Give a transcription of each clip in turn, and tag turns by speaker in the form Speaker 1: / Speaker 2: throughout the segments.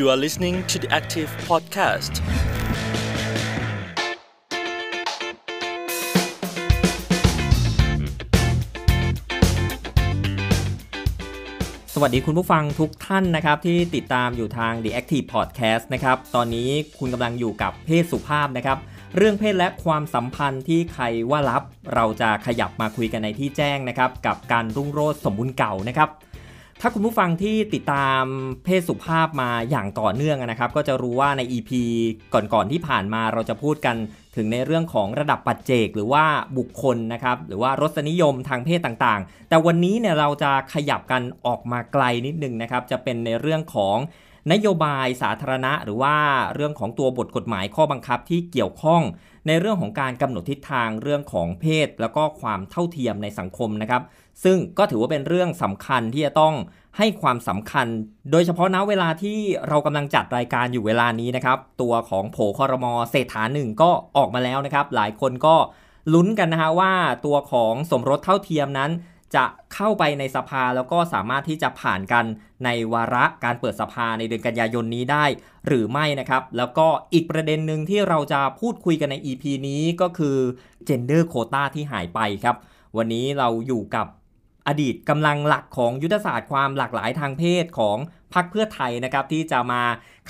Speaker 1: You are listening to the Active Podcast. สวัสดีคุณผู้ฟังทุกท่านนะครับ ที่ติดตามอยู่ทาง The Active Podcast นะครับตอนนี้คุณกำลังอยู่กับเพศสุภาพนะครับ เรื่องเพศและความสัมพันธ์ที่ใครว่ารับเราจะขยับมาคุยกันในที่แจ้งนะครับกับการรุ่งโรจน์สมบุญเก่านะครับถ้าคุณผู้ฟังที่ติดตามเพศสุภาพมาอย่างต่อเนื่องนะครับก็จะรู้ว่าใน EP ก่อนๆที่ผ่านมาเราจะพูดกันถึงในเรื่องของระดับปัจเจก หรือว่าบุคคลนะครับหรือว่ารสนิยมทางเพศต่างๆ แต่วันนี้เนี่ยเราจะขยับกันออกมาไกลนิดนึงนะครับจะเป็นในเรื่องของนโยบายสาธารณะ หรือว่าเรื่องของตัวบทกฎหมายข้อบังคับที่เกี่ยวข้องในเรื่องของการกำหนดทิศทางเรื่องของเพศ แล้วก็ความเท่าเทียมในสังคมนะครับซึ่งก็ถือว่าเป็นเรื่องสำคัญที่จะต้องให้ความสำคัญ โดยเฉพาะณเวลาที่เรากำลังจัดรายการอยู่เวลานี้นะครับ ตัวของโผคอรมอเศรษฐาหนึ่งก็ออกมาแล้วนะครับหลายคนก็ลุ้นกันนะฮะว่าตัวของสมรสเท่าเทียมนั้นจะเข้าไปในสภาแล้วก็สามารถที่จะผ่านกันในวาระการเปิดสภาในเดือนกันยายนนี้ได้หรือไม่นะครับ แล้วก็อีกประเด็นหนึ่งที่เราจะพูดคุยกันใน EP นี้ก็คือ gender quota ที่หายไปครับ วันนี้เราอยู่กับอดีตกำลังหลักของยุทธศาสตร์ความหลากหลายทางเพศของพรรคเพื่อไทยนะครับ ที่จะมา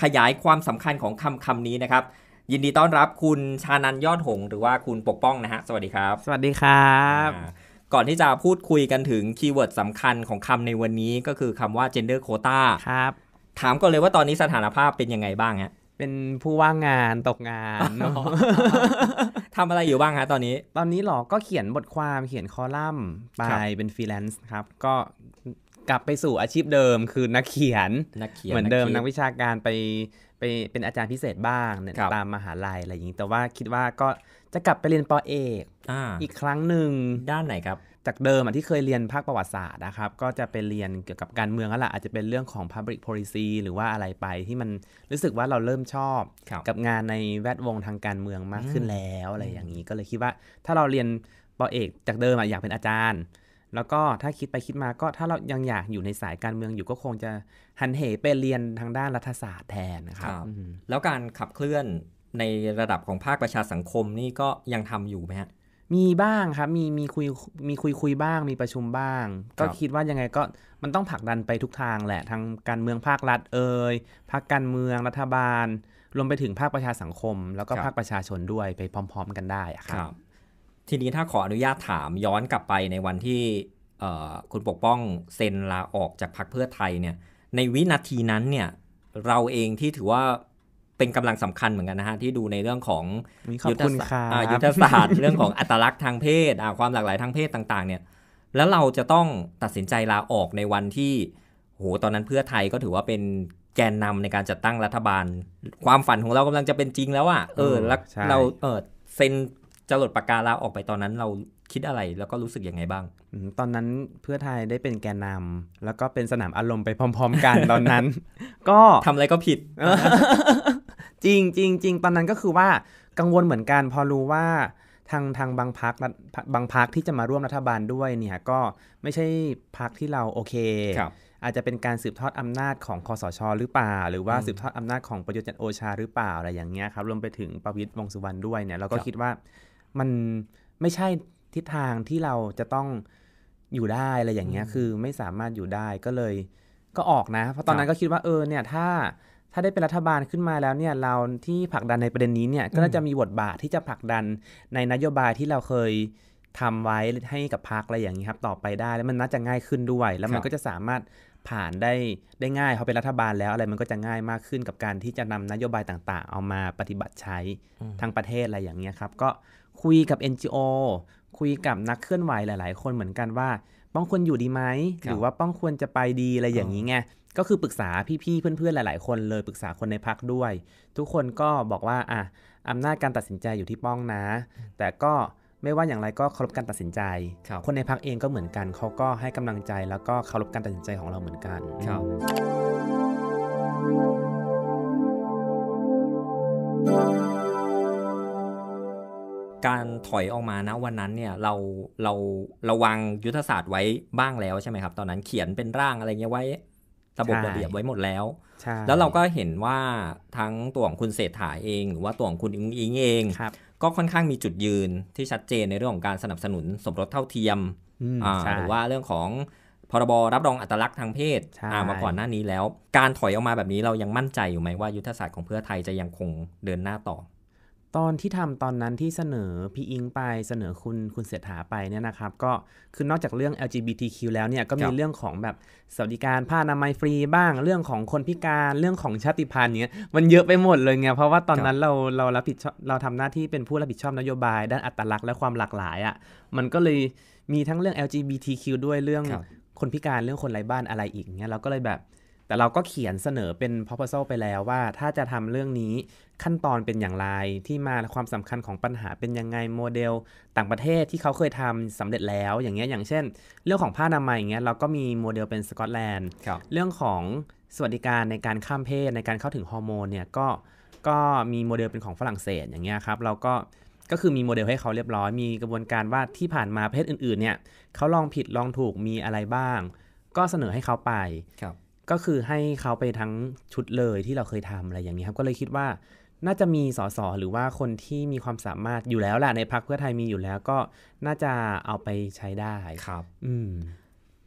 Speaker 1: ขยายความสำคัญของคำคำนี้นะครับ ยินดีต้อนรับคุณชานันยอดหงหรือว่าคุณปกป้องนะฮะสวัสดีครับ สวัสดีครับก่อนที่จะพูดคุยกันถึงคีย์เวิร์ดสำคัญของคำในวันนี้ก็คือคำว่า gender quota ครับ ถามก่อนเลยว่าตอนนี้สถานภาพเป็นยังไงบ้างฮะ เป็นผู้ว่างงานตกงาน ทำอะไรอยู่บ้างฮะตอนนี้ ตอนนี้หรอ
Speaker 2: ก็เขียนบทความเขียนคอลัมน์ไปเป็นฟรีแลนซ์ครับ ก็กลับไปสู่อาชีพเดิมคือนักเขียนนักเขียน เหมือนเดิมนักวิชาการไปไปเป็นอาจารย์พิเศษบ้างเนี่ยตามมหาลัยอะไรอย่างนี้ แต่ว่าคิดว่าก็จะกลับไปเรียนปอเอกอีกครั้งหนึ่งด้านไหนครับจากเดิมที่เคยเรียนภาคประวัติศาสตร์นะครับ ก็จะเป็นเรียนเกี่ยวกับการเมืองแล้วล่ะอาจจะเป็นเรื่องของ Public Policy หรือว่าอะไรไปที่มันรู้สึกว่าเราเริ่มชอบ กับงานในแวดวงทางการเมืองมากขึ้นแล้วอะไรอย่างนี้ก็เลยคิดว่าถ้าเราเรียนปอเอก จากเดิมอยากเป็นอาจารย์ แล้วก็ถ้าคิดไปคิดมาก็ถ้าเรายังอยากอยู่ในสายการเมืองอยู่ก็คงจะหันเหไปเรียนทางด้านรัฐศาสตร์แทนนะครับบแล้วการ
Speaker 1: ขับเคลื่อนในระดับของภาคประชาสังคมนี่ก็ยังทำอยู่ไหมฮะมี
Speaker 2: บ้างครับมีมีคุยมีคุยคุยบ้างมีประชุมบ้าง ก็คิดว่ายังไงก็มันต้องผลักดันไปทุกทางแหละทางการเมืองภาครัฐเอ่ยภาคการเมืองรัฐบาล รวม
Speaker 1: ไปถึงภาคประชาสังคมแล้วก็ภาคประชาชนด้วยไปพร้อม ๆ กันได้ครับทีนี้ถ้าขออนุญาตถามย้อนกลับไปในวันที่คุณปกป้องเซ็นลาออกจากพรรคเพื่อไทยเนี่ย ในวินาทีนั้นเนี่ยเราเองที่ถือว่าเป็นกำลังสำคัญเหมือนกันนะฮะที่ดูในเรื่องของยุทธศาสตร์ยุทธศาสตร์เรื่องของอัตลักษณ์ทางเพศความหลากหลายทางเพศต่าง ๆ เนี่ย แล้วเราจะต้องตัดสินใจลาออกในวันที่โหตอนนั้นเพื่อไทยก็ถือว่าเป็นแกนนำในการจัดตั้งรัฐบาล ความฝันของเรากำลังจะเป็นจริงแล้วอะ่ะเออแล้วเราเออเซ็นจรดปากกาลาออกไปตอนนั้นเราคิดอะไรแล้วก็รู้สึกยังไงบ้าง
Speaker 2: ตอนนั้นเพื่อไทยได้เป็นแกนนำแล้วก็เป็นสนามอารมณ์ไปพร้อม ๆ กันตอนนั้น ก็ทำอะไรก็ผิดจริงจริงจริงตอนนั้นก็คือว่ากังวลเหมือนกันพอรู้ว่าทางทางบางพักบางพักที่จะมาร่วมรัฐบาลด้วยเนี่ยก็ไม่ใช่พักที่เราโอเคคอาจจะเป็นการสืบทอดอำนาจของคอสชหรือเปล่า หรือว่าสืบทอดอำนาจของประยุทธ์จันโอชาหรือเปล่าอะไรอย่างเงี้ยครับรวมไปถึงประวิตยวงสุวรรณด้วยเนี่ยเราก็คิดว่ามันไม่ใช่ทิศทางที่เราจะต้องอยู่ได้อะไรอย่างเงี้ยคือไม่สามารถอยู่ได้ก็เลยก็ออกนะ เพราะตอนนั้นก็คิดว่าเออเนี่ยถ้าถ้าได้เป็นรัฐบาลขึ้นมาแล้วเนี่ยเราที่ผลักดันในประเด็นนี้เนี่ยก็จะมีบทบาทที่จะผลักดันในนโยบายที่เราเคยทำไว้ให้กับพรรคอะไรอย่างนี้ครับ ต่อไปได้แล้วมันน่าจะง่ายขึ้นด้วยแล้วมันก็จะสามารถผ่านได้ได้ง่ายเขาเป็นรัฐบาลแล้วอะไรมันก็จะง่ายมากขึ้นกับการที่จะนำนโยบายต่างๆ เอามาปฏิบัติใช้ทั้งประเทศอะไรอย่างเงี้ยครับก็คุยกับ NGO คุยกับนักเคลื่อนไหวหลาย ๆ คนเหมือนกันว่า ป้องควรอยู่ดีไหมหรือว่าป้องควรจะไปดีอะไรอย่างนี้ไงก็คือปรึกษาพี่ๆ เพื่อนๆ หลายๆคนเลยปรึกษาคนในพักด้วย ทุกคนก็บอกว่าอ่ะอำนาจการตัดสินใจอยู่ที่ป้องนะ แต่ก็ไม่ว่าอย่างไรก็เคารพการตัดสินใจคคนในพักเองก็เหมือนกันเขาก็ให้กำลังใจแล้วก็เคารพการตัดสินใจของเราเห
Speaker 1: มือนกันครับ การถอยออกมานะวันนั้นเนี่ยเราเราระวางยุทธศาสตร์ไว้บ้างแล้วใช่ไหมครับ ตอนนั้นเขียนเป็นร่างอะไรเงี้ยไว้ระบบระเบียบไว้หมดแล้ว แล้วเราก็เห็นว่าทั้งตัวของคุณเศรษฐาเอง หรือว่าตัวของคุณอิงอิงเอง ก็ค่อนข้างมีจุดยืนที่ชัดเจนในเรื่องของการสนับสนุนสมรสเท่าเทียมหรือว่าเรื่องของพรบรับรองอัตลักษณ์ทางเพศมาก่อนหน้านี้แล้ว การถอยออกมาแบบนี้เรายังมั่นใจอยู่ไหมว่ายุทธศาสตร์ของเพื่อไทยจะยังคงเดินหน้าต่อ
Speaker 2: ตอนที่ทำตอนนั้นที่เสนอพี่อิงไปเสนอคุณคุณเสถาไปเนี่ยนะครับก็คือนอกจากเรื่อง LGBTQ แล้วเนี่ยก็มีเรื่องของแบบสวัสดิการผ้าอนามัยฟรีบ้างเรื่องของคนพิการเรื่องของชาติพันธุ์เนี่ยมันเยอะไปหมดเลยไงเพราะว่าตอนนั้นเราเรารับผิดชอบเราทำหน้าที่เป็นผู้รับผิดชอบนโยบาย ด้านอัตลักษณ์และความหลากหลายอะ่ะมันก็เลยมีทั้งเรื่อง LGBTQ ด้วยเรื่องคนพิการเรื่องคนไร้บ้านอะไรอีกเนี่ยเราก็เลยแบบแต่เราก็เขียนเสนอเป็น proposal ไปแล้วว่าถ้าจะทำเรื่องนี้ขั้นตอนเป็นอย่างไรที่มาความสำคัญของปัญหาเป็นยังไงโมเดลต่างประเทศที่เขาเคยทำสำเร็จแล้วอย่างเงี้ยอย่างเช่น เรื่องของผ้านามัยอย่างเงี้ยเราก็มีโมเดลเป็นสกอตแลนด์เรื่องของสวัสดิการในการข้ามเพศในการเข้าถึงฮอร์โมนเนี่ยก็ก็มีโมเดลเป็นของฝรั่งเศสอย่างเงี้ยครับเราก็ก็คือมีโมเดลให้เขาเรียบร้อยมีกระบวนการว่าที่ผ่านมาประเทศอื่นๆเนี่ยเขาลองผิดลองถูกมีอะไรบ้าง ก็เสนอให้เขาไปก็คือให้เขาไปทั้งชุดเลยที่เราเคยทำอะไรอย่างนี้ครับก็เลยคิดว่า น่าจะมีสสหรือว่าคนที่มีความสามารถอยู่แล้วแหละในพักเพื่อไทยมีอยู่แล้วก็
Speaker 1: น่าจะเอาไปใช้ได้ครับ อืม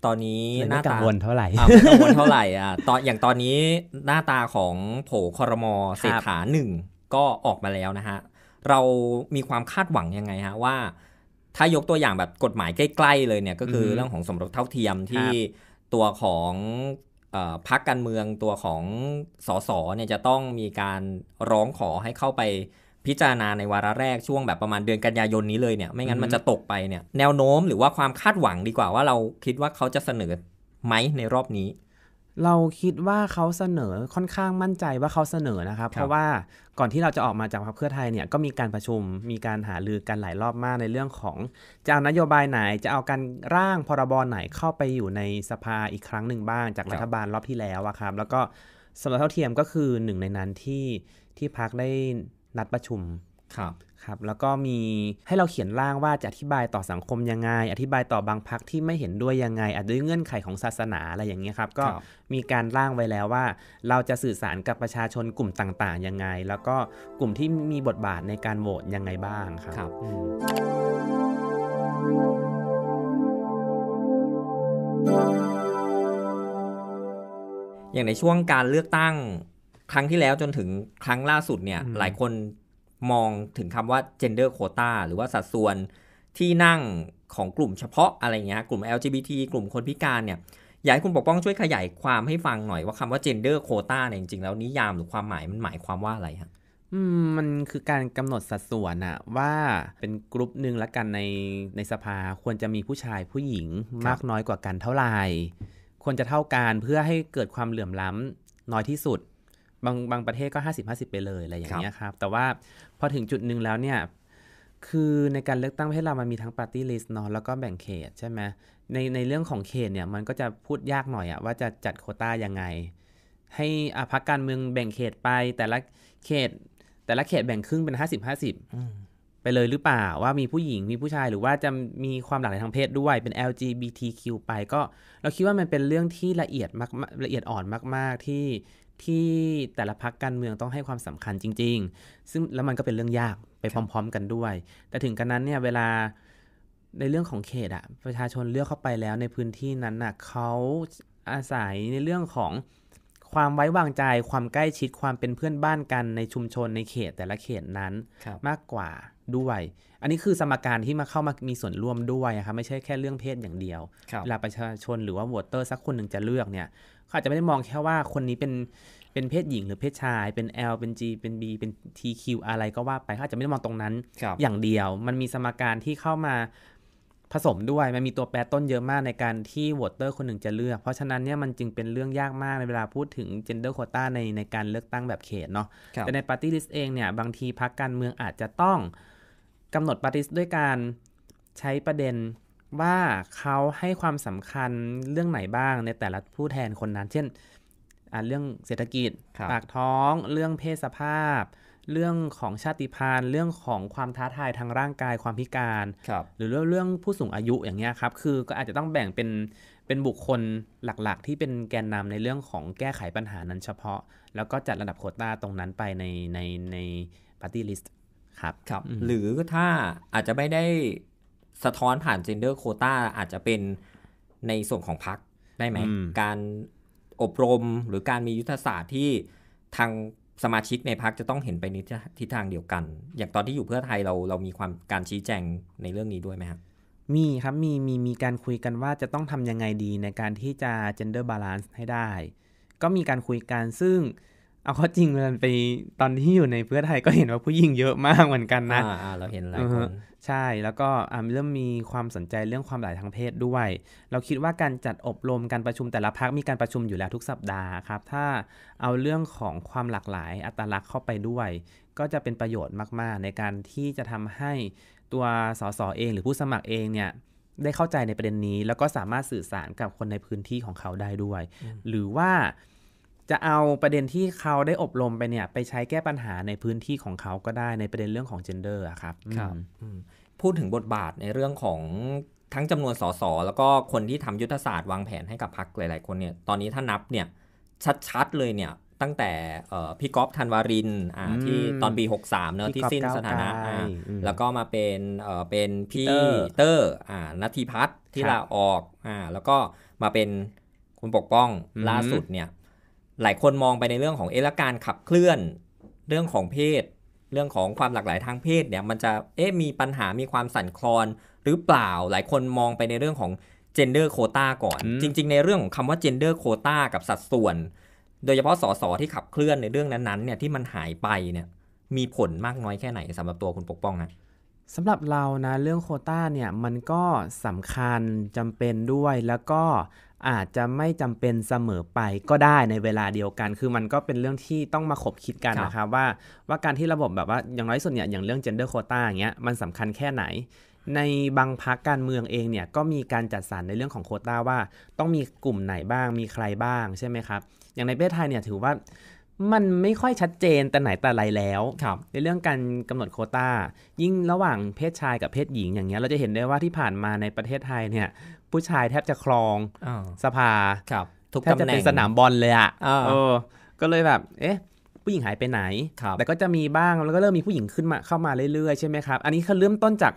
Speaker 1: ตอนนี้หน้าตากังวลเท่าไหร่ไม่กังวลเท่าไหร่อ่ะตอนอย่างตอนนี้หน้าตาของโผคอรมอเศรษฐาหนึ่งก็ออกมาแล้วนะฮะ เรามีความคาดหวังยังไงฮะว่า ถ้ายกตัวอย่างแบบกฎหมายใกล้ ๆ เลยเนี่ย ก็คือเรื่องของสมรสเท่าเทียมที่ตัวของพักการเมืองตัวของสสเนี่ยจะต้องมีการร้องขอให้เข้าไปพิจารณาในวาระแรกช่วงแบบประมาณเดือนกันยายนนี้เลยเนี่ยไม่งั้นมันจะตกไปเนี่ย แนวโน้มหรือว่าความคาดหวังดีกว่าว่าเราคิดว่าเขาจะเสนอไหมในรอบนี้
Speaker 2: เราคิดว่าเขาเสนอค่อนข้างมั่นใจว่าเขาเสนอนะครับ เพราะว่าก่อนที่เราจะออกมาจากพรรคเพื่อไทยเนี่ยก็มีการประชุมมีการหารือกันหลายรอบมากในเรื่องของจะเอานโยบายไหนจะเอาการร่างพรบรไหนเข้าไปอยู่ในสภาอีกครั้งหนึ่งบ้างจากรัฐบาลรอบที่แล้วอะครับแล้วก็สมรเท่าเทียมก็คือหนึ่งในนั้นที่ที่พักได้นัดประชุมครับครับแล้วก็มีให้เราเขียนร่างว่าจะอธิบายต่อสังคมยังไง อธิบายต่อบางพักที่ไม่เห็นด้วยยังไงอาจด้วยเงื่อนไขของศาสนาอะไรอย่างเงี้ยครับก็มีการร่างไว้แล้วว่า เราจะสื่อสารกับประชาชนกลุ่มต่างๆยังไงแล้วก็กลุ่มที่มีบทบาทในการโหวตยังไงบ้างครับครับ
Speaker 1: อย่างในช่วงการเลือกตั้งครั้งที่แล้วจนถึงครั้งล่าสุดเนี่ยหลายคนมองถึงคำว่า gender quota หรือว่าสัดส่วนที่นั่งของกลุ่มเฉพาะอะไรเงี้ย กลุ่ม LGBT กลุ่มคนพิการเนี่ย อยากให้คุณปกป้องช่วยขยายความให้ฟังหน่อยว่าคำว่า gender quota เนี่ยจริงๆ แล้วนิยามหรือความหมายมันหมายความว่าอะไรฮะับมมันคือการกำหนดสัดส่วนอะว่าเป็นกลุ่มหนึ่งละกันใน
Speaker 2: ในสภาควรจะมีผู้ชายผู้หญิง มากน้อยกว่ากันเท่าไหร่ควรจะเท่ากันเพื่อให้เกิดความเหลื่อมล้ำน้อยที่สุดบางบางประเทศก็ 50 50 ไปเลยอะไรอย่างเงี้ยครับแต่ว่าพอถึงจุดหนึ่งแล้วเนี่ยคือในการเลือกตั้งประเทศเรามันมีทั้งปาร์ตี้ลิสต์เนาะแล้วก็แบ่งเขตใช่ไหมในในเรื่องของเขตเนี่ยมันก็จะพูดยากหน่อยอะว่าจะจัดโคต้ายังไง ให้อภักการเมืองแบ่งเขตไปแต่ละเขต แต่ละเขตแบ่งครึ่งเป็น 50
Speaker 1: 50
Speaker 2: ไปเลยหรือเปล่าว่ามีผู้หญิงมีผู้ชายหรือว่าจะมีความหลากหลายทางเพศด้วยเป็น LGBTQ ไปก็เราคิดว่ามันเป็นเรื่องที่ละเอียดมากละเอียดอ่อนมาก ๆที่ที่แต่ละพักการเมืองต้องให้ความสำคัญจริง ๆ ซึ่งแล้วมันก็เป็นเรื่องยากไปพร้อม ๆ กันด้วย แต่ถึงกันนั้นเนี่ยเวลาในเรื่องของเขตอะประชาชนเลือกเข้าไปแล้ว ในพื้นที่นั้นน่ะเขาอาศัยในเรื่องของความไว้วางใจ ความใกล้ชิดความเป็นเพื่อนบ้านกันในชุมชนในเขตแต่ละเขตนั้นมากกว่าด้วย อันนี้คือสมการที่มาเข้ามามีส่วนร่วมด้วยครับไม่ใช่แค่เรื่องเพศอย่างเดียวเวลาประชาชนหรือว่าโหวตเตอร์สักคนหนึ่งจะเลือกเนี่ยเขาจะไม่ได้มองแค่ว่าคนนี้เป็นเป็นเพศหญิงหรือเพศชายเป็น L เป็น G เป็น B เป็น TQ อะไรก็ว่าไปเขาจจะไม่ได้มองตรงนั้นอย่างเดียว มันมีสมการที่เข้ามาผสมด้วยมันมีตัวแปรต้นเยอะมากในการที่วอเตอร์คนหนึ่งจะเลือก เพราะฉะนั้นเนี่ยมันจึงเป็นเรื่องยากมากในเวลาพูดถึง gender quota ในในการเลือกตั้งแบบเขตเนาะแต่ใน party list เองเนี่ยบางทีพรรคการเมืองอาจจะต้องกำหนด party list ด้วยการใช้ประเด็นว่าเขาให้ความสำคัญเรื่องไหนบ้างในแต่ละผู้แทนคนนั้น เช่น เรื่องเศรษฐกิจ ปากท้องเรื่องเพศสภาพเรื่องของชาติพันธุ์เรื่องของความท้าทายทางร่างกายความพิการรหรือเรื่องผู้สูงอายุอย่างเงี้ยครับ คือก็อาจจะต้องแบ่งเป็นเป็นบุคคลหลักๆ ที่เป็นแกนนำในเรื่องของแก้ไขปัญหานั้นเฉพาะ แล้วก็จัดระดับโคต้าตรงนั้นไปในในใน
Speaker 1: ปาร์ตี้ลิสต์ครับครับ หรือถ้าอาจจะไม่ได้สะท้อนผ่านเจนเดอร์โคตาอาจจะเป็นในส่วนของพักได้ไหม การอบรมหรือการมียุทธศาสตร์ที่ทางสมาชิกในพักจะต้องเห็นไปในทิศทางเดียวกัน อย่างตอนที่อยู่เพื่อไทยเราเรามีความการชี้แจงในเรื่องนี้ด้วยไหมครับ
Speaker 2: มีครับมีมีมีการคุยกันว่าจะต้องทำยังไงดีในการที่จะ gender balance ให้ได้ ก็มีการคุยกันซึ่งเอาข้อจริงมันไปตอนที่อยู่ในเพื่อไทยก็เห็นว่าผู้หญิงเยอะมากเหมือนกันนะอ่าเราเห็นหลายคนใช่แล้วก็เริ่มมีความสนใจเรื่องความหลากทางเพศด้วย เราคิดว่าการจัดอบรมการประชุมแต่ละพักมีการประชุมอยู่แล้วทุกสัปดาห์ครับ ถ้าเอาเรื่องของความหลากหลาย อัตลักษณ์เข้าไปด้วย ก็จะเป็นประโยชน์มากๆในการที่จะทำให้ตัวสสเอง หรือผู้สมัครเองเนี่ยได้เข้าใจในประเด็นนี้ แล้วก็สามารถสื่อสารกับคนในพื้นที่ของเขาได้ด้วย หรือว่าจะเอาประเด็นที่เขาได้อบรมไปเนี่ยไปใช้แก้ปัญหาในพื้น
Speaker 1: ที่ของเขาก็ได้ในประเด็นเรื่องของเจนเดอร์ครับครับ พูดถึงบทบาทในเรื่องของทั้งจำนวนสส แล้วก็คนที่ทำยุทธศาสตร์วางแผนให้กับพรรคหลาย ๆ คนเนี่ยตอนนี้ถ้านับเนี่ยชัด ๆ เลยเนี่ยตั้งแต่พี่ก๊อฟธันวารินที่ตอนปี 63เนอะที่สิ้นสถานะ แล้วก็มาเป็นเป็นพี่เตอร์นัทธิพัฒน์ที่ลาออกแล้วก็มาเป็นคุณปกป้องล่าสุดเนี่ยหลายคนมองไปในเรื่องของเอลการขับเคลื่อนเรื่องของเพศ เรื่องของความหลากหลายทางเพศเนี่ยมันจะเอ๊ะมีปัญหามีความสั่นคลอนหรือเปล่าหลายคนมองไปในเรื่องของเจนเดอร์โคต้าก่อน จริง ๆในเรื่องของคำว่าเจนเดอร์โคต้ากับสัดส่วน โดยเฉพาะสสที่ขับเคลื่อนในเรื่องนั้นๆเนี่ยที่มันหายไปเนี่ยมีผลมากน้อยแค่ไหนสำหรับตัวคุณปกป้องนะ
Speaker 2: สำหรับเรานะเรื่องโคต้าเนี่ยมันก็สำคัญจำเป็นด้วยแล้วก็อาจจะไม่จำเป็นเสมอไปก็ได้ในเวลาเดียวกัน คือมันก็เป็นเรื่องที่ต้องมาขบคิดกันนะครับว่าว่าการที่ระบบแบบว่าอย่างน้อยส่วนเนี่ยอย่างเรื่อง gender quota อย่างเงี้ยมันสำคัญแค่ไหน ในบางพักการเมืองเองเนี่ยก็มีการจัดสรรในเรื่องของโคต้าว่า ต้องมีกลุ่มไหนบ้างมีใครบ้างใช่ไหมครับอย่างในประเทศไทยเนี่ยถือว่ามันไม่ค่อยชัดเจนแต่ไหนแต่ไรแล้วในเรื่องการกำหนดโคตา้ายิ่งระหว่างเพศชายกับเพศหญิงอย่างเงี้ยเราจะเห็นได้ว่าที่ผ่านมาในประเทศไทยเนี่ยผู้ชายแทบจะครองสภาครับ ทุกตำแหน่งจะเป็นสนามบอลเลยอ่ะก็เลยแบบเอ๊ะผู้หญิงหายไปไหนแต่ก็จะมีบ้าง แล้วก็เริ่มมีผู้หญิงขึ้นมาเข้ามาเรื่อยๆ ใช่ไหมครับอันนี้เขาเริ่มต้นจาก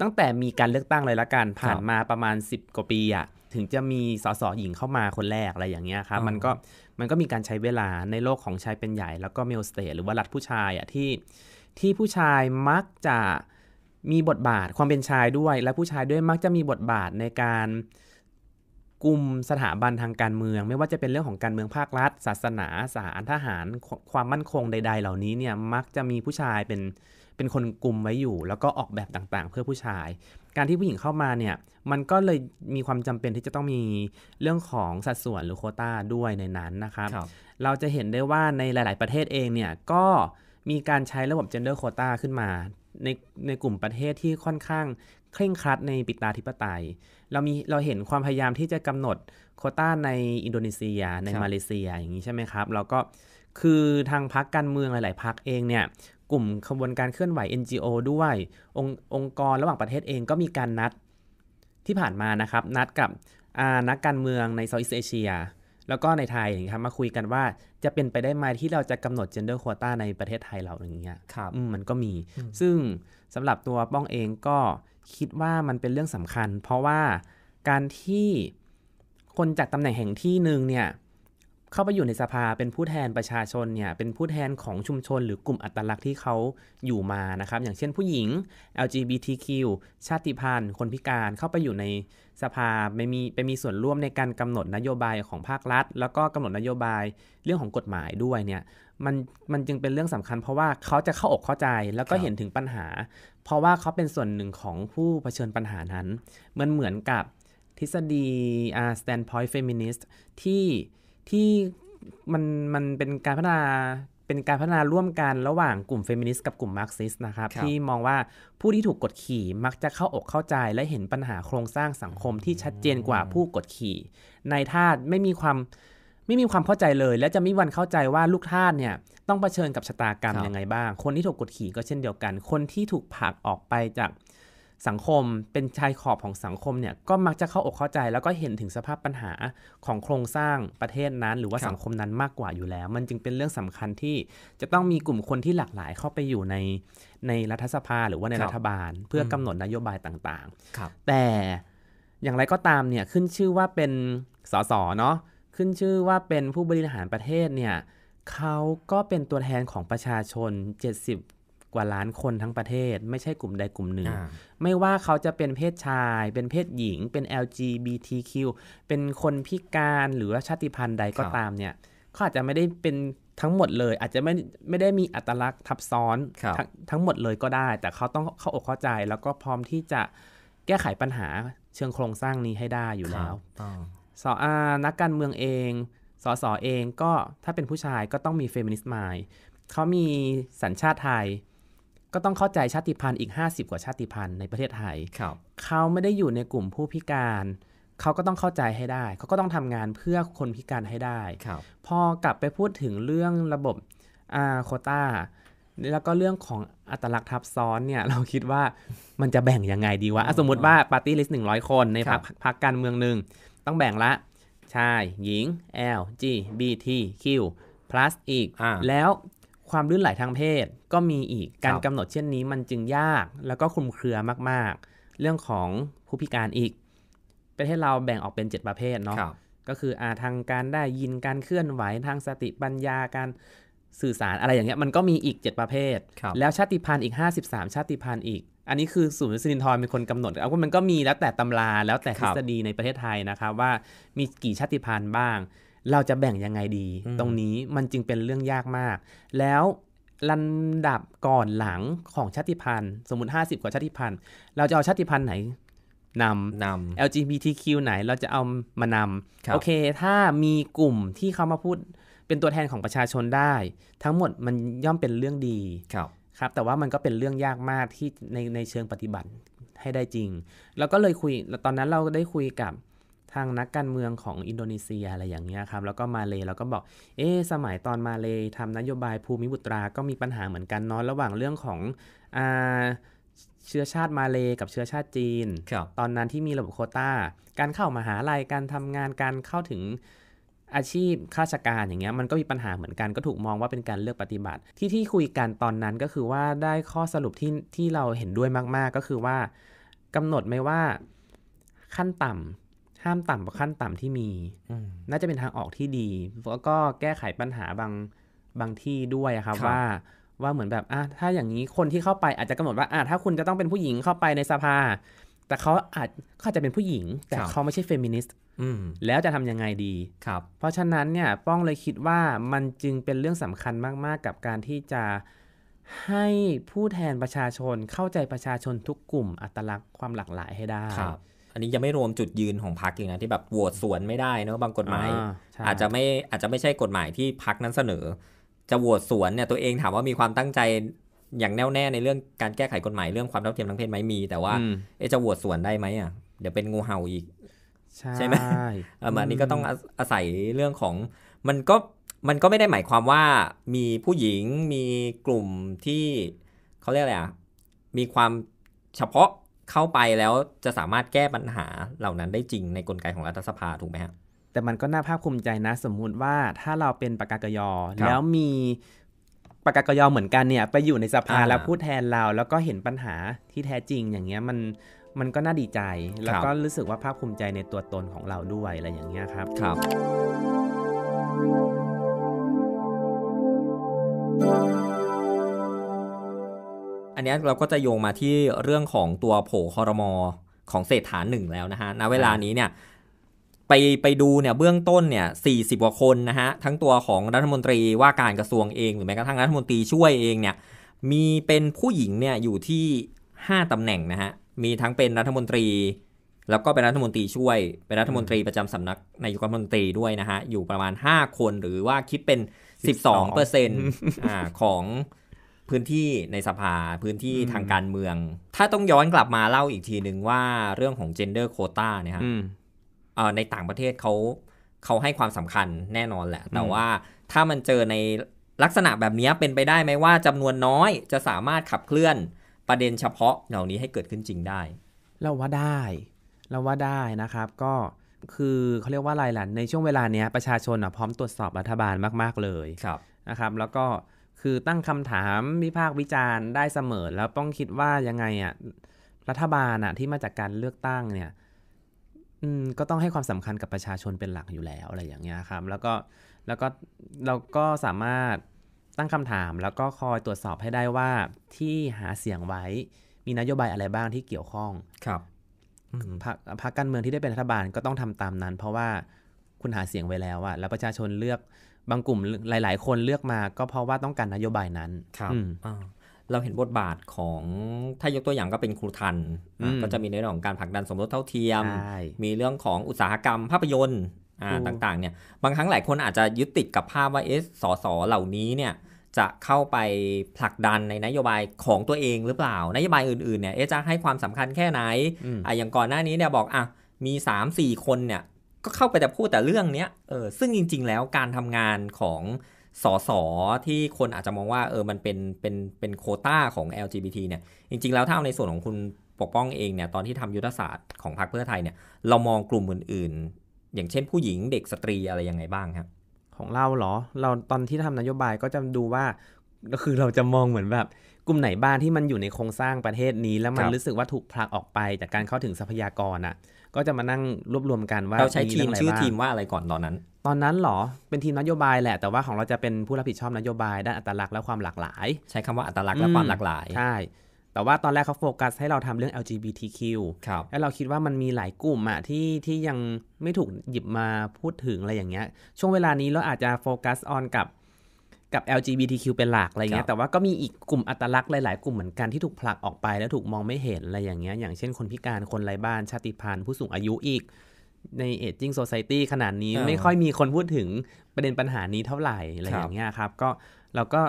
Speaker 2: ตั้งแต่มีการเลือกตั้งเลยละกัน ผ่านมาประมาณ 10กว่าปีอ่ะถึงจะมีสสหญิงเข้ามาคนแรกอะไรอย่างเงี้ยครับ มันก็มันก็มีการใช้เวลาในโลกของชายเป็นใหญ่ แล้วก็เมลสเตทหรือว่ารัฐผู้ชายอ่ะที่ที่ผู้ชายมักจะมีบทบาทความเป็นชายด้วยและผู้ชายด้วยมักจะมีบทบาทในการกลุ่มสถาบันทางการเมือง ไม่ว่าจะเป็นเรื่องของการเมืองภาครัฐ ศาสนาสารทหารความมั่นคงใดๆ เหล่านี้เนี่ยมักจะมีผู้ชายเป็นเป็นคนกลุ่มไว้อยู่ แล้วก็ออกแบบต่างๆ เพื่อผู้ชาย การที่ผู้หญิงเข้ามาเนี่ยมันก็เลยมีความจำเป็นที่จะต้องมีเรื่องของสัดส่วนหรือโคต้าด้วยในนั้นนะครับรบเราจะเห็นได้ว่าในหลาย ๆประเทศเองเนี่ยก็มีการใช้ระบบ gender quota ขึ้นมาในในกลุ่มประเทศที่ค่อนข้างเคร่งครัดในปิตาธิปไตย เรามีเราเห็นความพยายามที่จะกำหนดโคต้าในอินโดนีเซีย ในมาเลเซียอย่างนี้ใช่ไหมครับเราก็คือทางพักการเมืองหลายๆ พักเองเนี่ย กลุ่มขบวนการเคลื่อนไหว NGO ด้วยององค์กรระหว่างประเทศเองก็มีการนัดที่ผ่านมานะครับ นัดกับนักการเมืองในเซาท์อีสเอเชียแล้วก็ในไทยนครับมาคุยกันว่าจะเป็นไปได้ไหมที่เราจะกำหนด gender quota ในประเทศไทยเราอย่างเงี้ยครับมันก็มี ซึ่งสำหรับตัวป้องเองก็คิดว่ามันเป็นเรื่องสำคัญเพราะว่าการที่คนจากตำแหน่งแห่งที่หนึ่งเนี่ยเข้าไปอยู่ในสภาเป็นผู้แทนประชาชนเนี่ยเป็นผู้แทนของชุมชน หรือกลุ่มอัตลักษณ์ที่เขาอยู่มานะครับ อย่างเช่นผู้หญิง LGBTQ ชาติพันธุ์ คนพิการเข้าไปอยู่ในสภาไม่มีไปมีส่วนร่วมในการกำหนดนโยบายของภาครัฐ แล้วก็กำหนดนโยบายเรื่องของกฎหมายด้วยเนี่ยมันมันจึงเป็นเรื่องสำคัญเพราะว่าเขาจะเข้าอกเข้าใจแล้วก็เห็นถึงปัญหา เพราะว่าเขาเป็นส่วนหนึ่งของผู้เผชิญปัญหานั้น มันเหมือนกับทฤษฎี่า standpoint feminist ที่ที่มันมันเป็นการพัฒนาเป็นการพัฒนาร่วมกันระหว่างกลุ่มเฟมินิสต์กับกลุ่มมาร์กซิสต์นะครับ ที่มองว่าผู้ที่ถูกกดขี่มักจะเข้าอกเข้าใจและเห็นปัญหาโครงสร้างสังคมที่ชัดเจนกว่าผู้กดขี่ ในทาสไม่มีความไม่มีความเข้าใจเลย และจะไม่วันเข้าใจว่าลูกทาสเนี่ยต้องเผชิญกับชะตากรรมยังไงบ้าง คนที่ถูกกดขี่ก็เช่นเดียวกัน คนที่ถูกผลักออกไปจากสังคมเป็นชายขอบของสังคมเนี่ยก็มักจะเข้าอกเข้าใจ แล้วก็เห็นถึงสภาพปัญหาของโครงสร้างประเทศนั้น หรือว่าสังคมนั้นมากกว่าอยู่แล้ว มันจึงเป็นเรื่องสำคัญที่จะต้องมีกลุ่มคนที่หลากหลาย เข้าไปอยู่ในในรัฐสภาหรือว่าในรัฐบาล เพื่อกำหนดนโยบายต่างๆแต่อย่างไรก็ตามเนี่ยขึ้นชื่อว่าเป็นสสเนาะขึ้นชื่อว่าเป็นผู้บริหารประเทศเนี่ยเขาก็เป็นตัวแทนของประชาชน 70กว่าล้านคนทั้งประเทศ ไม่ใช่กลุ่มใดกลุ่มหนึ่งไม่ว่าเขาจะเป็นเพศชายเป็นเพศหญิง เป็น LGBTQ เป็นคนพิการหรือว่าชาติพันธุ์ใดก็ตามเนี่ย เขาอาจจะไม่ได้เป็นทั้งหมดเลย อาจจะไม่ ไม่ได้มีอัตลักษณ์ทับซ้อนททั้งหมดเลยก็ได้ แต่เขาต้องเข้าอกเข้าใจแล้วก็พร้อมที่จะแก้ไขปัญหาเชิงโครงสร้างนี้ให้ได้อยู่แล้วสออานักการเมืองเองสอสอเองก็ถ้าเป็นผู้ชายก็ต้องมีเฟมินิสต์มายเขามีสัญชาติไทยก็ต้องเข้าใจชาติพันธุ์อีก 50 กว่าชาติพันธุ์ในประเทศไทย เขาไม่ได้อยู่ในกลุ่มผู้พิการ เขาก็ต้องเข้าใจให้ได้ เขาก็ต้องทำงานเพื่อคนพิการให้ได้พอกลับไปพูดถึงเรื่องระบบอาโคต้า แล้วก็เรื่องของอัตลักษณ์ทับซ้อนเนี่ย เราคิดว่ามันจะแบ่งยังไงดีวะ สมมติว่าปาร์ตี้ลิสต์หนึ่งร้อยคนในพรรพกการเมืองหนึ่งต้องแบ่งละ ชาย หญิง L G B T Q plus อีก แล้วความลื่นไหลทางเพศก็มีอีก การกำหนดเช่นนี้มันจึงยากแล้วก็คลุมเครือมากๆ เรื่องของผู้พิการอีก ประเทศเราแบ่งออกเป็น 7 ประเภทเนาะก็คืออาทางการได้ยินการเคลื่อนไหวทางสติปัญญาการสื่อสารอะไรอย่างเงี้ยมันก็มีอีก 7 ประเภท แล้วชาติพันธุ์อีก 53 ชาติพันธุ์อีก อันนี้คือศูนย์สิรินทรเป็นคนกำหนดเอาว่ามันก็มีแล้วแต่ตำรา แล้วแต่ทฤษฎีในประเทศไทยนะคะว่ามีกี่ชาติพันธุ์บ้างเราจะแบ่งยังไงดี ตรงนี้มันจึงเป็นเรื่องยากมาก แล้วลำดับก่อนหลังของชาติพันธุ์สมมติ50 กว่าชาติพันธุ์เราจะเอาชาติพันธุ์ไหนนำนำ LGBTQ ไหนเราจะเอามานำโอเค ถ้ามีกลุ่มที่เขามาพูดเป็นตัวแทนของประชาชนได้ ทั้งหมดมันย่อมเป็นเรื่องดีครับครับ แต่ว่ามันก็เป็นเรื่องยากมากที่ในในเชิงปฏิบัติให้ได้จริง แล้วก็เลยคุยตอนนั้นเราได้คุยกับทางนักการเมืองของอินโดนีเซียอะไรอย่างเงี้ยครับแล้วก็มาเลยเราก็บอก เอ๊สมัยตอนมาเลยทำนโยบายภูมิบุตรา ก็มีปัญหาเหมือนกันนอนระหว่างเรื่องของอ่าเชื้อชาติมาเลยกับเชื้อชาติจีนตอนนั้นที่มีระบบโคตา้า การเข้ามาหาลัย การทำงานการเข้าถึงอาชีพข้าราชการอย่างเงี้ยมันก็มีปัญหาเหมือนกันก็ถูกมองว่าเป็นการเลือกปฏิบัติ ที่ที่คุยกันตอนนั้นก็คือว่าได้ข้อสรุปที่ที่เราเห็นด้วยมากๆ ก็คือว่า กำหนดไหมว่าขั้นต่ำห้ามต่ำกว่าขั้นต่ำที่มี น่าจะเป็นทางออกที่ดีแล้วก็แก้ไขปัญหาบางบางที่ด้วยครับว่า ว่าเหมือนแบบอ่ะถ้าอย่างนี้คนที่เข้าไปอาจจะกำหนดว่าอ่ะถ้าคุณจะต้องเป็นผู้หญิงเข้าไปในสภาแต่เขาอาจเขาจะเป็นผู้หญิง แต่เขาไม่ใช่เฟมินิสต์แล้วจะทำยังไงดีครับ เพราะฉะนั้นเนี่ยป้องเลยคิดว่ามันจึงเป็นเรื่องสำคัญมาก ๆ กับการที่จะ
Speaker 1: ให้ผู้แทนประชาชนเข้าใจประชาชนทุกกลุ่มอัตลักษณ์ความหลากหลายให้ได้ครับอันนี้ยังไม่รวมจุดยืนของพรรคองนะที่แบบโหวตสวนไม่ได้เนอะบางกฎหมาย อาจจะไม่อาจจะไม่ใช่กฎหมายที่พรรคนั้นเสนอ จะโหวตสวนเนี่ยตัวเองถามว่ามีความตั้งใจอย่างแน่วแน่ในเรื่องการแก้ไขกฎหมายเรื่องความเท่าเทียมทางเพศไหมมีแต่ว่าจะโหวตสวนได้ไหมอ่ะเดี๋ยวเป็นงูเห่าอีก ใช่ไหมเอันนี้ก็ต้องอาศัยเรื่องของมันก็มันก็ไม่ได้หมายความว่ามีผู้หญิงมีกลุ่มที่เขาเรียกอะไรอ่ะมีความเฉพาะเข้าไปแล้วจะสามารถแก้ปัญหาเหล่านั้นได้จริงในกลไกของรัฐสภาถูกไหมฮะแต่มันก็น่าภาคภูมิใจนะสม
Speaker 2: มุติว่าถ้าเราเป็นปากกยอแล้วมีปากกยอเหมือนกันเนี่ย ไปอยู่ในสภาแล้วพูดแทนเรา แล้วก็เห็นปัญหาที่แท้จริง อย่างเงี้ยมันมันก็น่าดีใจ แล้วก็รู้สึกว่าภาคภูมิใจในตัวตนของเราด้วยอะไรอย่างเงี้ยครับ ครับ
Speaker 1: thank you อันนี้เราก็จะโยงมาที่เรื่องของตัวโผคอรมอของเศรษฐาหนึ่งแล้วนะฮะณเวลานี้เนี่ยไปไปดูเนี่ยเบื้องต้นเนี่ยสี่สิบกว่าคนนะฮะทั้งตัวของรัฐมนตรีว่าการกระทรวงเองหรือแม้กระทั่งรัฐมนตรีช่วยเองเนี่ยมีเป็นผู้หญิงเนี่ยอยู่ที่ 5 ตำแหน่งนะฮะมีทั้งเป็นรัฐมนตรี แล้วก็เป็นรัฐมนตรีช่วย เป็นรัฐมนตรีประจำสำนักนายกรัฐมนตรีด้วยนะฮะอยู่ประมาณ 5 คนหรือว่าคิดเป็น12%อของพื้นที่ในสภาพื้นที่ทางการเมือง ถ้าต้องย้อนกลับมาเล่าอีกทีหนึ่งว่าเรื่องของ gender quota เนี่ยครับในต่างประเทศเขาเขาให้ความสำคัญแน่นอนแหละ แต่ว่าถ้ามันเจอในลักษณะแบบนี้เป็นไปได้ไหมว่าจำนวนน้อยจะสามารถขับเคลื่อนประเด็นเฉพาะเหล่านี้ให้เกิดขึ้นจริงได้
Speaker 2: เราว่าได้เราว่าได้นะครับ ก็คือเขาเรียกว่าอะไรล่ะในช่วงเวลาเนี้ยประชาชนพร้อมตรวจสอบรัฐบาลมาก ๆ เลยครับนะครับ แล้วก็คือตั้งคำถามวิพากษ์วิจารณ์ได้เสมอ แล้วต้องคิดว่ายังไงอะ่ะรัฐบาลอะ่ะที่มาจากการเลือกตั้งเนี่ยก็ต้องให้ความสำคัญกับประชาชนเป็นหลักอยู่แล้ว อะไรอย่างเงี้ยครับ แล้วก็แล้วก็เราก็สามารถตั้งคำถามแล้วก็คอยตรวจสอบให้ได้ว่าที่หาเสียงไว้มีนโยบายอะไรบ้างที่เกี่ยวข้องครับพรรคพรรคการเมืองที่ได้เป็นรัฐบาลก็ต้องทำตามนั้น เพราะว่าคุณหาเสียงไว้แล้วอะแล้วประชาช
Speaker 1: นเลือกบางกลุ่มหลายๆ คนเลือกมาก็เพราะว่าต้องการนโยบายนั้นครับเราเห็นบทบาทของถ้ายกตัวอย่างก็เป็นครูทันก็จะมีในเรื่องของการผลักดันสมรสเท่าเทียม มีเรื่องของอุตสาหกรรมภาพยนตร์ต่างๆเนี่ยบางครั้งหลายคนอาจจะยึดติดกับภาพว่าเอสสอสอเหล่านี้เนี่ยจะเข้าไปผลักดันในนโยบายของตัวเองหรือเปล่านโยบายอื่นๆเนี่ยเอจะให้ความสำคัญแค่ไหนอ่ะอย่างก่อนหน้านี้เนี่ยบอกอ่ะมี 3-4 คนเนี่ยก็เข้าไปแต่พูดแต่เรื่องเนี้ยเออซึ่งจริง ๆ แล้วการทำงานของสส ที่คนอาจจะมองว่า เออ มันเป็น เป็น เป็นโคต้าของ LGBT เนี่ย จริงๆ แล้วถ้าเอาในส่วนของคุณปกป้องเองเนี่ย ตอนที่ทำยุทธศาสตร์ของพรรคเพื่อไทยเนี่ย เรามองกลุ่มอื่น ๆ อย่างเช่นผู้หญิงเด็กสตรีอะไรยังไงบ้างครับ
Speaker 2: ของเราเหรอ เราตอนที่ทำนโยบายก็จะดูว่า ก็คือเราจะมองเหมือนแบบกลุ่มไหนบ้างที่มันอยู่ในโครงสร้างประเทศนี้ แล้วมันรู้สึกว่าถูกผลักออกไป จากการเข้าถึงทรัพยากรอะ่ะก็จะมานั่งรวบรวมกันว่าเราใช้ทีมชื่อทีมว่าอะไรก่อนตอนนั้น ตอนนั้นหรอเป็นทีมนโยบายแหละ แต่ว่าของเราจะเป็นผู้รับผิดชอบนโยบายด้านอัตลักษณ์และความหลากหลาย ใช้คำว่าอัตลักษณ์และความหลากหลายใช่ แต่ว่าตอนแรกเขาโฟกัสให้เราทำเรื่อง LGBTQ ครับแล้วเราคิดว่ามันมีหลายกลุ่มอะที่ที่ยังไม่ถูกหยิบมาพูดถึงอะไรอย่างเงี้ยช่วงเวลานี้เราอาจจะโฟกัสออนกับกับ LGBTQ เป็นหลักอะไรเงี้ย แต่ว่าก็มีอีกกลุ่มอัตลักษณ์หลายๆ กลุ่มเหมือนกันที่ถูกผลักออกไปแล้วถูกมองไม่เห็นอะไรอย่างเงี้ย อย่างเช่นคนพิการ คนไร้บ้าน ชาติพันธุ์ ผู้สูงอายุอีก ในเอจิ้งโซซายตี้ขนาดนี้ไม่ค่อยมีคนพูดถึงประเด็นปัญหานี้เท่าไหร่อะไรอย่างเงี้ยครับ ก็เราก็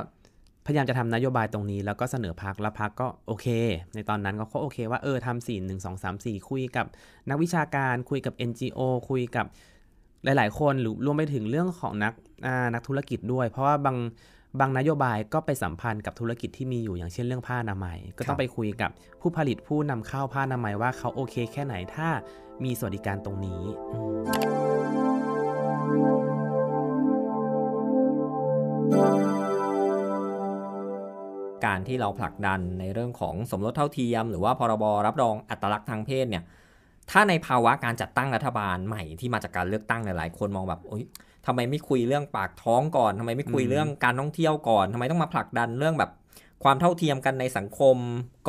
Speaker 2: พยายามจะทำนโยบายตรงนี้ แล้วก็เสนอพักแล้วพักก็โอเค ในตอนนั้นก็โอเค ว่าเออทำสี่หนึ่งสองสามสี่คุยกับนักวิชาการคุยกับ NGO คุยกับหลายๆคนหรือรวมไปถึงเรื่องของนักนักธุรกิจด้วย เพราะว่าบางบางนโยบายก็ไปสัมพันธ์กับธุรกิจที่มีอยู่อย่างเช่นเรื่องผ้าอนามัยก็ต้องไปคุยกับผู้ผลิตผู้นำเข้าผ้าอนามัยว่าเขาโอเคแค่ไหนถ้ามีสวัสดิการตรงนี้
Speaker 1: การที่เราผลักดันในเรื่องของสมรสเท่าเทียม หรือว่าพรบรับรองอัตลักษณ์ทางเพศเนี่ยถ้าในภาวะการจัดตั้งรัฐบาลใหม่ที่มาจากการเลือกตั้งหลายๆ คนมองแบบโอ๊ยทำไมไม่คุยเรื่องปากท้องก่อนทำไมไม่คุยเรื่องการท่องเที่ยวก่อนทำไมต้องมาผลักดันเรื่องแบบ ความเท่าเทียมกันในสังคม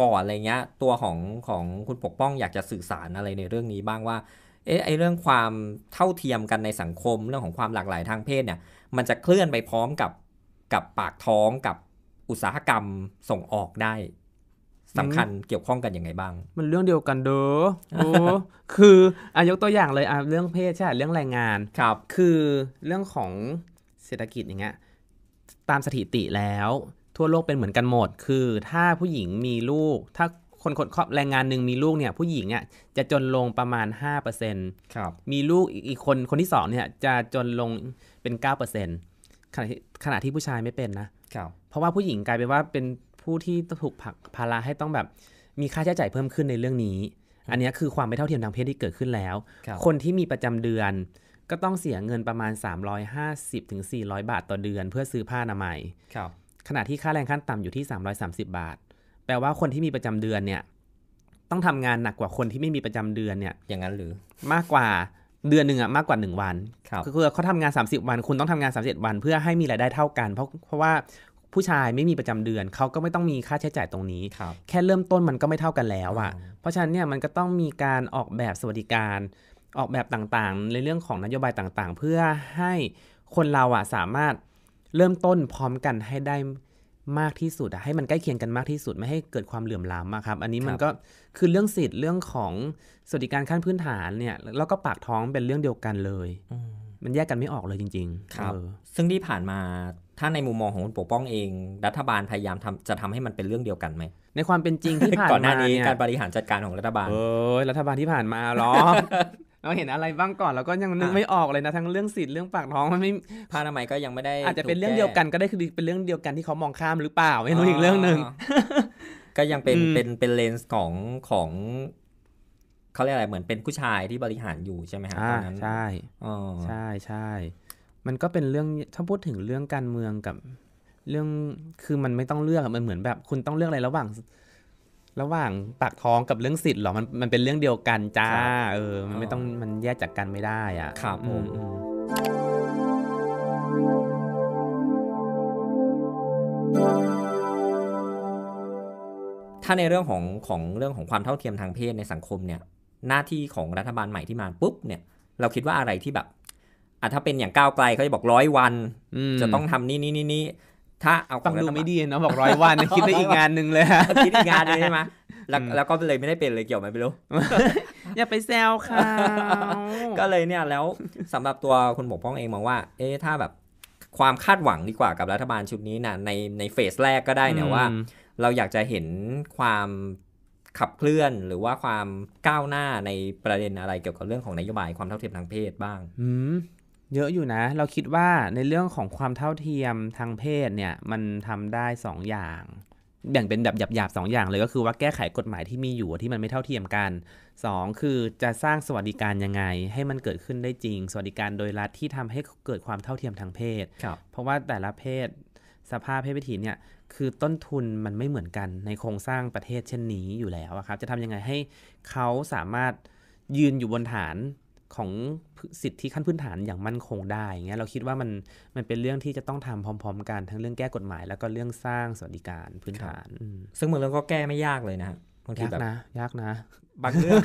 Speaker 1: ก่อนอะไรเงี้ยตัวของของคุณปกป้องอยากจะสื่อสารอะไรในเรื่องนี้บ้างว่าเอ๊ะไอเรื่องความเท่าเทียมกันในสังคมเรื่องของความหลากหลายทางเพศเนี่ยมันจะเคลื่อนไปพร้อมกับกับปากท้องกับอุตสาหกรรมส่งออกได้สำคัญเกี่ยวข้องกันยังไงบ้าง
Speaker 2: มันเรื่องเดียวกันเด้อโอ้คืออายกตัวอย่างเลยอ่ะเรื่องเพศใช่เรื่องแรงงาน ครับ คือเรื่องของเศรษฐกิจอย่างเงี้ยตามสถิติแล้วทั่วโลกเป็นเหมือนกันหมด คือถ้าผู้หญิงมีลูก ถ้าคนคนครอบแรงงานหนึ่งมีลูกเนี่ย ผู้หญิงเนี่ยจะจนลงประมาณ 5%ครับ มีลูกอีกคนคนที่สองเนี่ยจะจนลงเป็น9%ขณะที่ขณะที่ผู้ชายไม่เป็นนะครับ เพราะว่าผู้หญิงกลายเป็นว่าเป็นผู้ที่ถูกผักภาระให้ต้องแบบมีค่าใช้จ่ายเพิ่มขึ้นในเรื่องนี้ อันนี้คือความไม่เท่าเทียมทางเพศที่เกิดขึ้นแล้วคคนที่มีประจำเดือน ก็ต้องเสียเงินประมาณ 350ถึง400 บาทต่อเดือนเพื่อซื้อผ้าอนามัยครับขณะที่ค่าแรงขั้นต่ำอยู่ที่ 330 บาท แปลว่าคนที่มีประจำเดือนเนี่ยต้องทำงานหนักกว่าคนที่ไม่มีประจำเดือนเนี่ยอย่างนั้นหรือมากกว่าเดือนหนึ่งอะมากกว่า 1 วันคือเขาทำงาน30 วัน คุณต้องทำงาน3 0วันเพื่อให้มีรายได้เท่ากันเพราะเพราะว่าผู้ชายไม่มีประจำเดือนเขาก็ไม่ต้องมีค่าใช้จ่ายตรงนี้แค่เริ่มต้นมันก็ไม่เท่ากันแล้วอ่ะ เพราะฉะนั้นเนี่ยมันก็ต้องมีการออกแบบสวัสดิการออกแบบต่าง ๆ ในเรื่องของนโยบายต่าง ๆ เพื่อให้คนเราอ่ะสามารถเริ่มต้นพร้อมกันให้ได้มากที่สุดให้มันใกล้เคียงกันมากที่สุด ไม่ให้เกิดความเหลื่อมล้ำครับอันนี้มันก็คือเรื่องสิทธิ์เรื่องของสวัสดิการ
Speaker 1: ขั้นพื้นฐานเนี่ยแล้วก็ปากท้องเป็นเรื่องเดียวกันเลยมันแยกกันไม่ออกเลยจริงๆครับซึ่งที่ผ่านมาถ้าในมุมมองของคุณปกป้องเอง รัฐบาลพยายามทำจะทำให้มันเป็นเรื่องเดียวกันไหม
Speaker 2: ในความเป็นจริงที่ผ่านมาก่อนหน้านี้การ
Speaker 1: บริหารจัดการของรัฐบาลเออรัฐบาลที่ผ่านมาหรอ
Speaker 2: เราเห็นอะไรบ้างก่อนแล้วก็ยังนึกไม่ออกเลยนะทั้งเรื่องสิทธิ์เรื่องปากท้องมันไม่ผาอนามัยก็ยังไม่ได้อาจจะเป็นเรื่องเดียวกันก็ได้คือเป็นเรื่องเดียวกันที่เขามองข้ามหรือเปล่าไม่รู้อีกเรื่องหนึ่ง
Speaker 1: ก็ยังเป็นเป็นเป็นเลนส์ของของ เขาเรียกอะไรเหมือนเป็นผู้ชายที่บริหารอยู่ใช่ไหมฮะตอนนั้นใช่ใช่ใช่
Speaker 2: มันก็เป็นเรื่องถ้าพูดถึงเรื่องการเมืองกับ เรื่องคือมันไม่ต้องเลือกมันเหมือนแบบคุณต้องเลือกอะไรระหว่าง ระหว่างปากท้องกับเรื่องสิทธิ์หรอมันมันเป็นเรื่องเดียวกัน จ้าเออ มันไม่ต้องมันแยกจากกันไม่ได้ อ่ะ ครับผม
Speaker 1: ถ้าในเรื่องของของเรื่องของความเท่าเทียมทางเพศในสังคมเนี่ย หน้าที่ของรัฐบาลใหม่ที่มาปุ๊บเนี่ยเราคิดว่าอะไรที่แบบอ่ะถ้าเป็นอย่างก้าวไกลเขาจะบอกร้อยวันจะต้องทำนี่นี่นี่นี่ถ้าเอาต้องดูไม่ดีเนาะบอกร้อยวันคิดได้อีกงานหนึ่งเลยคิดอีกงานเลยใช่ไหมแล้วก็เลยไม่ได้เป็นเลยเกี่ยวไหมไม่รู้
Speaker 2: อย่าไปแซวค่ะ
Speaker 1: ก็เลยเนี่ยแล้วสำหรับตัวคุณบกพ้องเองมองว่า เอ๊ะถ้าแบบความคาดหวังดีกว่ากับรัฐบาลชุดนี้นะในในเฟสแรกก็ได้เนี่ยว่าเราอยากจะเห็นความขับเคลื่อนหรือว่าความก้าวหน้าในประเด็นอะไรเกี่ยวกับเรื่องของนโยบายความเท่าเทียมทางเพศบ้าง
Speaker 2: เยอะอยู่นะ เราคิดว่าในเรื่องของความเท่าเทียมทางเพศเนี่ย มันทำได้ 2ออย่างแบ่งเป็นแบบหยาบๆสองอย่างเลยก็คือว่าแก้ไขกฎหมายที่มีอยู่ที่มันไม่เท่าเทียมกัน 2 คือจะสร้างสวัสดิการยังไง ให้มันเกิดขึ้นได้จริง สวัสดิการโดยรัฐที่ทำให้เกิดความเท่าเทียมทางเพศเพราะว่าแต่ละเพศสภาพเพศวิถีเนี่ยคือต้นทุนมันไม่เหมือนกันในโครงสร้างประเทศเช่นนี้อยู่แล้วครับจะทำยังไงให้เขาสามารถยืนอยู่บนฐานของสิทธิขั้นพื้นฐานอย่างมั่นคงได้เงี้ย เราคิดว่ามันมันเป็นเรื่องที่จะต้องทำพร้อมๆ กันทั้งเรื่องแก้กฎหมายแล้วก็เรื่องสร้างสวัสดิการพื้นฐาน
Speaker 1: ซึ่งบางเรื่องก็แก้ไม่ยากเลยนะบางทีแบบนะยากนะ บางเรื่อง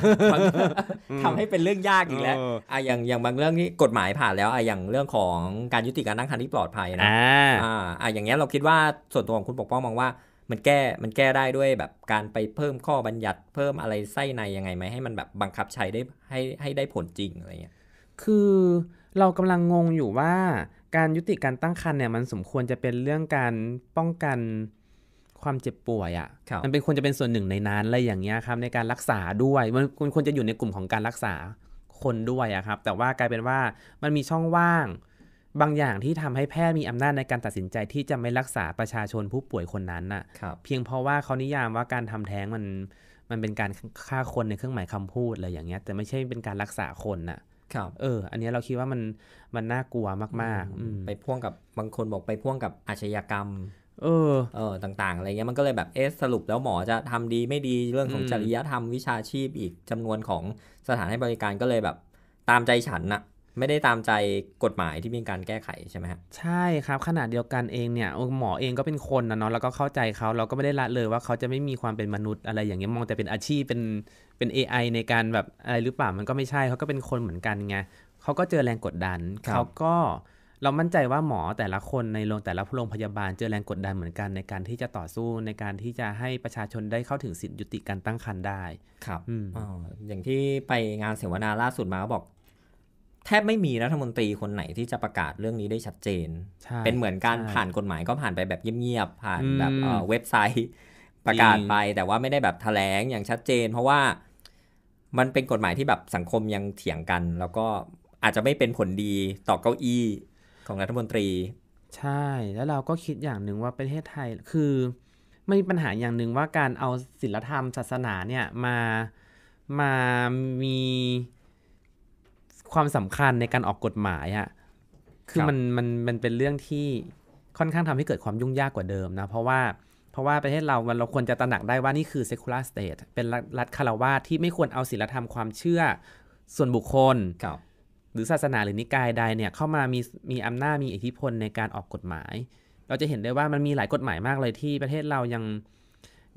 Speaker 1: ทำให้เป็นเรื่องยากอีกแล้วอ่ะอย่างอย่างบางเรื่องที่กฎหมายผ่านแล้วอ่ะอย่างเรื่องของการยุติการตั้งคันที่ปลอดภัยนะอ่าอ่ะอย่างเงี้ยเราคิดว่าส่วนตัวของคุณปกป้องมองว่ามันแก้มันแก้ได้ด้วยแบบการไปเพิ่มข้อบัญญัติเพิ่มอะไรไส้ใน ยังไงไหมให้มันแบบบังคับใช้ได้ให้ให้ได้ผลจริงอะไรเงี้ย
Speaker 2: คือเรากำลังงงอยู่ว่าการยุติการตั้งครรภ์เนี่ยมันสมควรจะเป็นเรื่องการป้องกันความเจ็บป่วยอะ่ะมันเป็นควรจะเป็นส่วนหนึ่งในนั้นอะไรอย่างเงี้ยครับ ในการรักษาด้วย มันควรจะอยู่ในกลุ่มของการรักษาคนด้วยอะครับแต่ว่ากลายเป็นว่ามันมีช่องว่างบางอย่างที่ทำให้แพทย์มีอำนาจในการตัดสินใจที่จะไม่รักษาประชาชนผู้ป่วยคนนั้นน่ะเพียงเพราะว่าเขานิยามว่าการทำแท้งมันมันเป็นการฆ่าคนในเครื่องหมายคำพูดอะไรอย่างเงี้ยแต่ไม่ใช่เป็นการรักษาคนน่ะครับเออ อันนี้เราคิดว่ามันมันน่ากลัวมากๆ
Speaker 1: ไปพ่วงกับบางคนบอกไปพ่วงกับอาชญากรรมเออเออ ต่าง ๆอะไรเงี้ยมันก็เลยแบบเอสสรุปแล้วหมอจะทำดีไม่ดีเรื่องของจริยธรรมวิชาชีพอีกจำนวนของสถานให้บริการก็เลยแบบ ตามใจฉันน่ะไม่ได้ตามใจกฎหมายที่มีการแก้ไขใช่ไหมครั
Speaker 2: ใช่ครับ ขนาดเดียวกันเองเนี่ยหมอเองก็เป็นคนนะเนาะแล้วก็เข้าใจเขาเราก็ไม่ได้ละเลยว่าเขาจะไม่มีความเป็นมนุษย์ อะไรอย่างเงี้ยมองแต่เป็นอาชีพเป็นเป็น AI ในการแบบอะไรหรือเปล่ามันก็ไม่ใช่เขาก็เป็นคนเหมือนกันไงเขาก็เจอแรงกดดันเขาก็เรามั่นใจว่าหมอแต่ละคนในโรงแต่ละโรงพยาบาลเจอแรงกดดันเหมือนกันในการที่จะต่อสู้ในการที่จ
Speaker 1: ะให้ประชาชนได้เข้าถึงสิทธิยุติการตั้งครรภ์ได้ครับออย่างที่ไปงานเสวนาล่าสุดมาบอกแทบไม่มีรัฐมนตรีคนไหนที่จะประกาศเรื่องนี้ได้ชัดเจน เป็นเหมือนการผ่านกฎหมายก็ผ่านไปแบบเงียบๆ ผ่านแบบเว็บไซต์ประกาศไป แต่ว่าไม่ได้แบบแถลงอย่างชัดเจน เพราะว่ามันเป็นกฎหมายที่แบบสังคมยังเถียงกัน แล้วก็อาจจะไม่เป็นผลดีต่อเก้าอี้ของรัฐมนตรี
Speaker 2: ใช่ แล้วเราก็คิดอย่างหนึ่งว่าประเทศไทย คือมันมีปัญหาอย่างหนึ่งว่าการเอาศิลธรรมศาสนาเนี่ย มา มามีความสำคัญในการออกกฎหมายอะคือมันมันมันเป็นเรื่องที่ค่อนข้างทำให้เกิดความยุ่งยากกว่าเดิมนะ เพราะว่าเพราะว่าประเทศเรา เราควรจะตระหนักได้ว่านี่คือ secular state เป็นรัฐคารวาสที่ไม่ควรเอาศีลธรรมความเชื่อ ส่วนบุคคลหรือศาสนาหรือนิกายใดเนี่ยเข้ามามีมีอำนาจมีอิทธิพลในการออกกฎหมาย เราจะเห็นได้ว่ามันมีหลายกฎหมายมากเลยที่ประเทศเรายัง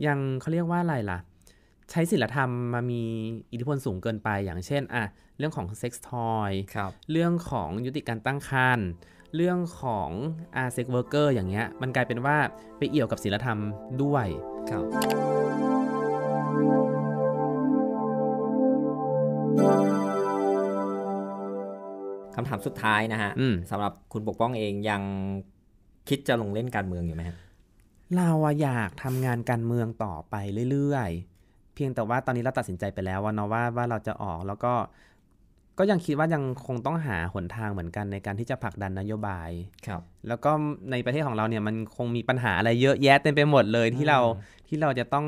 Speaker 2: ยังเขาเรียกว่าอะไรล่ะใช้ศิลธรรมมามีอิทธิพลสูงเกินไปอย่างเช่นอ่ะเรื่องของเซ็กซ์ทอยเรื่องของยุติการตั้งครรภ์เรื่องของอาเซ็กเวิร์กเกอร์อย่างเงี้ย มันกลายเป็นว่าไปเอี่ยวกับศิลธรรมด้วยครับ
Speaker 1: คำถามสุดท้ายนะฮะสำหรับคุณปกป้องเองยังคิดจะลงเล่นการเมืองอยู่ไหมฮะ
Speaker 2: เราอยากทำงานการเมืองต่อไปเรื่อยพียงแต่ว่าตอนนี้เราตัดสินใจไปแล้วว่าเนาะว่าว่าเราจะออกแล้วก็ก็ยังคิดว่ายังคงต้องหาหนทางเหมือนกันในการที่จะผลักดันนโยบายครับ แล้วก็ในประเทศของเราเนี่ยมันคงมีปัญหาอะไรเยอะแยะเต็มไปหมดเลยที่เรา
Speaker 1: ที่เราจะต้อง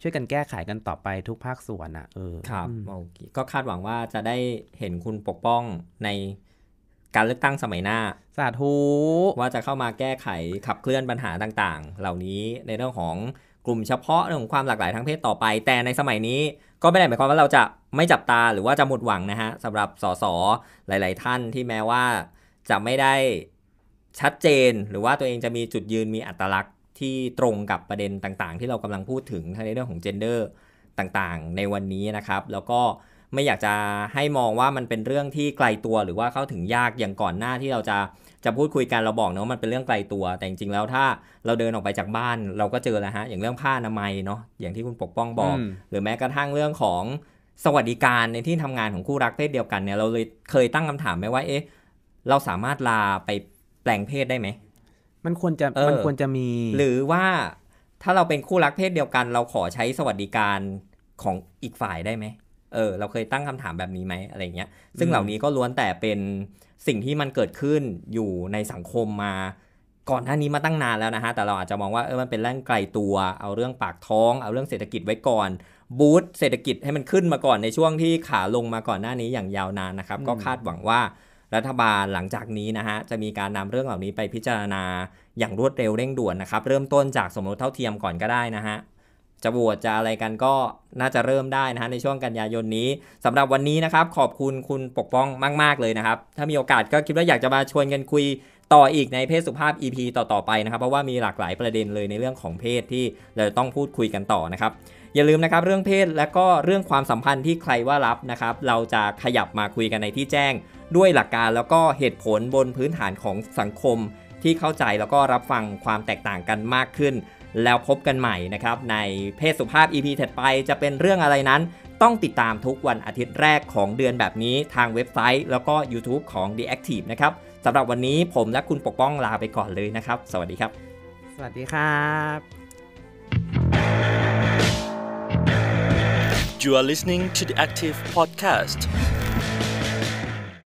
Speaker 1: ช่วยกันแก้ไขกันต่อไปทุกภาคส่วนอ่ะเออครับโอเคก็คาดหวังว่าจะได้เห็นคุณปกป้องในการเลือกตั้งสมัยหน้า สาธุว่าจะเข้ามาแก้ไขขับเคลื่อนปัญหาต่าง ๆ เหล่านี้ในเรื่องของกลุ่มเฉพาะเรื่องของความหลากหลายทางเพศต่อไป แต่ในสมัยนี้ ก็ไม่ได้หมายความว่าเราจะไม่จับตาหรือว่าจะหมดหวังนะฮะสำหรับสส หลาย ๆท่านที่แม้ว่าจะไม่ได้ชัดเจน หรือว่าตัวเองจะมีจุดยืนมีอัตลักษณ์ที่ตรงกับประเด็นต่างๆ ที่เรากำลังพูดถึงงในเรื่องของเจนเดอร์ต่าง ๆ ในวันนี้นะครับ แล้วก็ไม่อยากจะให้มองว่ามันเป็นเรื่องที่ไกลตัวหรือว่าเข้าถึงยากอย่างก่อนหน้าที่เราจะจะพูดคุยกันเราบอกเนาะมันเป็นเรื่องไกลตัว แต่จริงๆแล้วถ้าเราเดินออกไปจากบ้านเราก็เจอแล้วฮะอย่างเรื่องผ้าอนามัยเนาะอย่างที่คุณปกป้องบอกหรือแม้กระทั่งเรื่องของสวัสดิการในที่ทำงานของคู่รักเพศเดียวกันเนี่ยเราเลยเคยตั้งคำถามไหมว่าเอ๊ะเราสามารถลาไปแปลงเพศได้ไหม
Speaker 2: มันควรจะมันควรจะมี หรือ
Speaker 1: ว่าถ้าเราเป็นคู่รักเพศเดียวกัน เราขอใช้สวัสดิการของอีกฝ่ายได้ไหมเออเราเคยตั้งคำถามแบบนี้ไหมอะไรเงี้ยซึ่งเหล่านี้ก็ล้วนแต่เป็นสิ่งที่มันเกิดขึ้นอยู่ในสังคมมา ก่อนหน้านี้มาตั้งนานแล้วนะฮะแต่เราอาจจะมองว่าเออมันเป็นเรื่องไกลตัว เอาเรื่องปากท้อง เอาเรื่องเศรษฐกิจไว้ก่อน บูตเศรษฐกิจให้มันขึ้นมาก่อนในช่วงที่ขาลงมาก่อนหน้านี้อย่างยาวนานนะครับก็คาดหวังว่ารัฐบาลหลังจากนี้นะฮะจะมีการนำเรื่องเหล่านี้ไปพิจารณาอย่างรวดเร็วเร่งด่วนนะครับเริ่มต้นจากสมรสเท่าเทียมก่อนก็ได้นะฮะจะบวชจะอะไรกันก็น่าจะเริ่มได้นะฮะในช่วงกันยายนนี้ สำหรับวันนี้นะครับขอบคุณคุณปกป้องมากๆเลยนะครับถ้ามีโอกาสก็คิดว่าอยากจะมาชวนกันคุย ต่ออีกในเพศสุภาพ EP ต่อๆไปนะครับ เพราะว่ามีหลากหลายประเด็นเลยในเรื่องของเพศที่เราต้องพูดคุยกันต่อนะครับ อย่าลืมนะครับเรื่องเพศและก็เรื่องความสัมพันธ์ที่ใครว่ารับนะครับเราจะขยับมาคุยกันในที่แจ้งด้วยหลักการแล้วก็เหตุผลบนพื้นฐานของสังคมที่เข้าใจแล้วก็รับฟังความแตกต่างกันมากขึ้นแล้วพบกันใหม่นะครับในเพศสุภาพ EP ถัดไปจะเป็นเรื่องอะไรนั้น ต้องติดตามทุกวันอาทิตย์แรกของเดือนแบบนี้ทางเว็บไซต์แล้วก็ YouTube ของ The Active นะครับสำหรับวันนี้ผมและคุณปกป้องลาไปก่อนเลยนะครับ สวัสดีครับ
Speaker 2: สวัสดีครับ
Speaker 1: You are listening to the Active Podcast